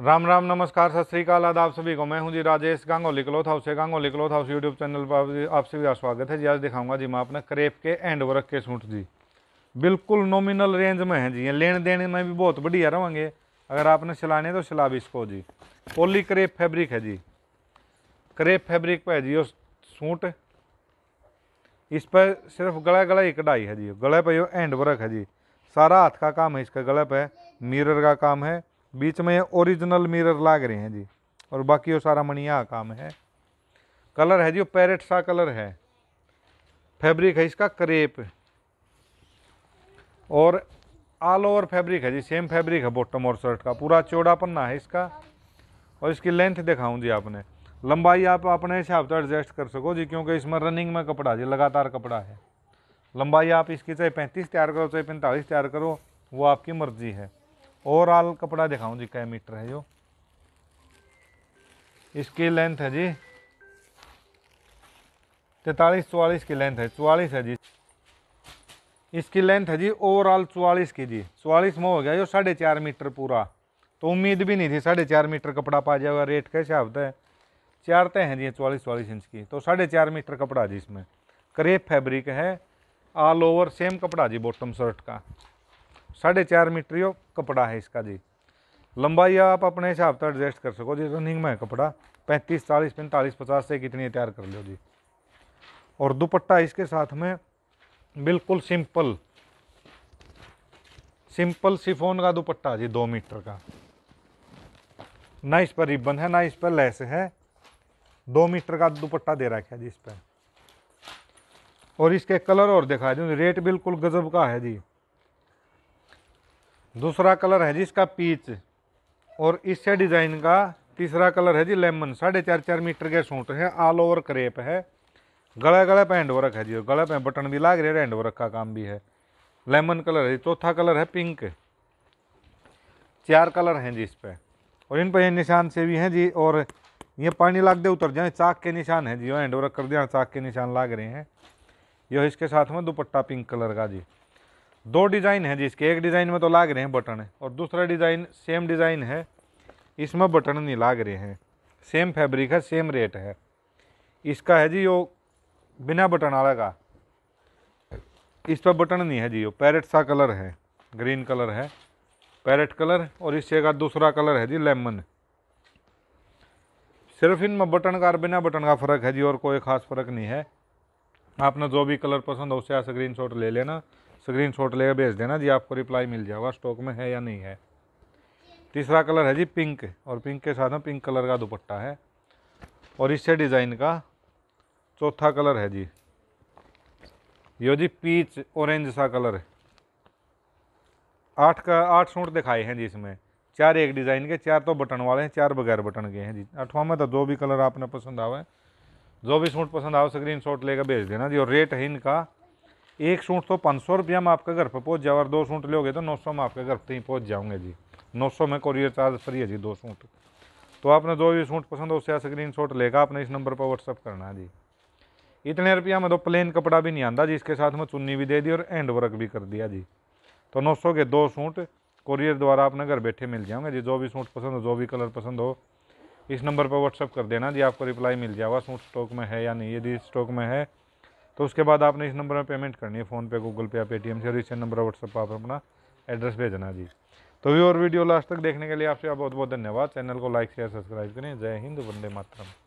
राम राम नमस्कार सत श्रीकाल आदाब सभी को मैं हूं जी राजेश गांगोली क्लोथ हाउस से Gangoli cloth house YouTube channel पर आप सभी का स्वागत है जी आज दिखाऊंगा जी मैं अपने क्रेप के एंड वर्क के सूट जी बिल्कुल नॉमिनल रेंज में है जी लेन देन में भी बहुत बढ़िया रहेंगे अगर आपने सिलाने तो सिला भी इसको जी पोली क्रेप फैब्रिक है जी क्रेप फैब्रिक पर है जी ये सूट इस पर सिर्फ गला गला ही कढ़ाई है जी गले पर ये एंड वर्क है जी सारा हाथ का काम है इसका गले पर मिरर का काम है बीच में ओरिजिनल मिरर लाग रहे हैं जी और बाकी वो सारा मणिया काम है कलर है जी वो पैरेट सा कलर है फैब्रिक है इसका करेप और ऑल ओवर फैब्रिक है जी सेम फैब्रिक है बॉटम और शर्ट का पूरा चौड़ा पन्ना है इसका और इसकी लेंथ दिखाऊँ जी आपने लंबाई आप अपने हिसाब से एडजस्ट कर सको जी क्योंकि इसमें रनिंग में कपड़ा जी लगातार कपड़ा है लंबाई आप इसकी चाहे पैंतीस तैयार करो चाहे पैंतालीस तैयार करो वो आपकी मर्जी है ओवरऑल कपड़ा दिखाऊं जी क्या मीटर है जो इसकी लेंथ है जी तैतालीस चौवालीस की लेंथ है चौवालीस है जी इसकी लेंथ है जी ओवरऑल चौवालीस की जी चौवालीस में हो गया जो साढ़े चार मीटर पूरा तो उम्मीद भी नहीं थी साढ़े चार मीटर कपड़ा पा जाएगा रेट कैसे हफ्ता है चार तय हैं जी चौवालीस चौवालीस इंच की तो साढ़े चार मीटर कपड़ा जी इसमें करेब फैब्रिक है ऑल ओवर सेम कपड़ा जी बॉटम शर्ट का साढ़े चार मीटर यो कपड़ा है इसका जी लंबाई आप अपने हिसाब से एडजस्ट कर सको जी रनिंग में कपड़ा पैंतीस चालीस पैंतालीस पचास से कितनी तैयार कर लो जी और दुपट्टा इसके साथ में बिल्कुल सिंपल सिंपल सिफोन का दुपट्टा जी दो मीटर का ना इस पर रिबन है ना इस पर लेस है दो मीटर का दुपट्टा दे रखा है जी इस पर और इसके कलर और दिखा दूँ रेट बिल्कुल गजब का है जी दूसरा कलर है जी इसका पीच और इससे डिज़ाइन का तीसरा कलर है जी लेमन साढ़े चार चार मीटर के सूट हैं ऑल ओवर क्रेप है गले गले पे हैंड वर्क है जी गले पे बटन भी लाग रहे हैं हैंड वर्क का काम भी है लेमन कलर है चौथा कलर है पिंक चार कलर हैं जी इस पर और इन पर ये निशान से भी हैं जी और ये पानी लाग दे उतर जाए चाक के निशान है जी हैंडवर्क हैंड वर्क कर दिया चाक के निशान लाग रहे हैं यो इसके साथ में दुपट्टा पिंक कलर का जी दो डिज़ाइन है जिसके एक डिज़ाइन में तो लाग रहे हैं बटन और दूसरा डिज़ाइन सेम डिज़ाइन है इसमें बटन नहीं लाग रहे हैं सेम फैब्रिक है सेम रेट है इसका है जी वो बिना बटन वाला का इस पर बटन नहीं है जी वो पैरेट सा कलर है ग्रीन कलर है पैरेट कलर और इससे का दूसरा कलर है जी लेमन सिर्फ इनमें बटन का और बिना बटन का फ़र्क है जी और कोई ख़ास फ़र्क नहीं है आपने जो भी कलर पसंद हो उससे स्क्रीन शॉट ले लेना स्क्रीन शॉट लेकर भेज देना जी आपको रिप्लाई मिल जाएगा स्टॉक में है या नहीं है तीसरा कलर है जी पिंक और पिंक के साथ में पिंक कलर का दुपट्टा है और इससे डिज़ाइन का चौथा कलर है जी यो जी पीच ऑरेंज सा कलर आठ का आठ सूट दिखाए हैं जी इसमें चार एक डिज़ाइन के चार तो बटन वाले हैं चार बगैर बटन के हैं जी अठवा में तो जो भी कलर आपने पसंद आवे जो भी सूट पसंद आओ स्क्रीन शॉट लेकर भेज देना जी और रेट है इनका एक सूट तो पाँच सौ रुपया में आपके घर पर पहुँच जाओ और दो सूट लोगे तो नौ सौ में आपके घर पर ही पहुँच जाऊँगे जी नौ सौ में कोरियर चार्ज फ्री है जी दो सूट तो आपने जो भी सूट पसंद हो उससे स्क्रीन शॉट लेगा आपने इस नंबर पर व्हाट्सअप करना है जी इतने रुपया में तो प्लेन कपड़ा भी नहीं आंदा जी इसके साथ में चुन्नी भी दे दी और हैंड वर्क भी कर दिया जी तो नौ सौ के दो सूट कोरियर द्वारा आपने घर बैठे मिल जाएंगे जी जो भी सूट पसंद हो जो भी कलर पसंद हो इस नंबर पर व्हाट्सअप कर देना जी आपको रिप्लाई मिल जाएगा सूट स्टॉक में है या नहीं यदि स्टॉक में है तो उसके बाद आपने इस नंबर पर पेमेंट करनी है फ़ोनपे गूगल पे या पेटीएम से और इसे नंबर व्हाट्सएप व्हाट्सअप पर आप अपना एड्रेस भेजना जी तो व्यू और वीडियो लास्ट तक देखने के लिए आपसे बहुत बहुत धन्यवाद चैनल को लाइक शेयर सब्सक्राइब करें जय हिंद वंदे मातरम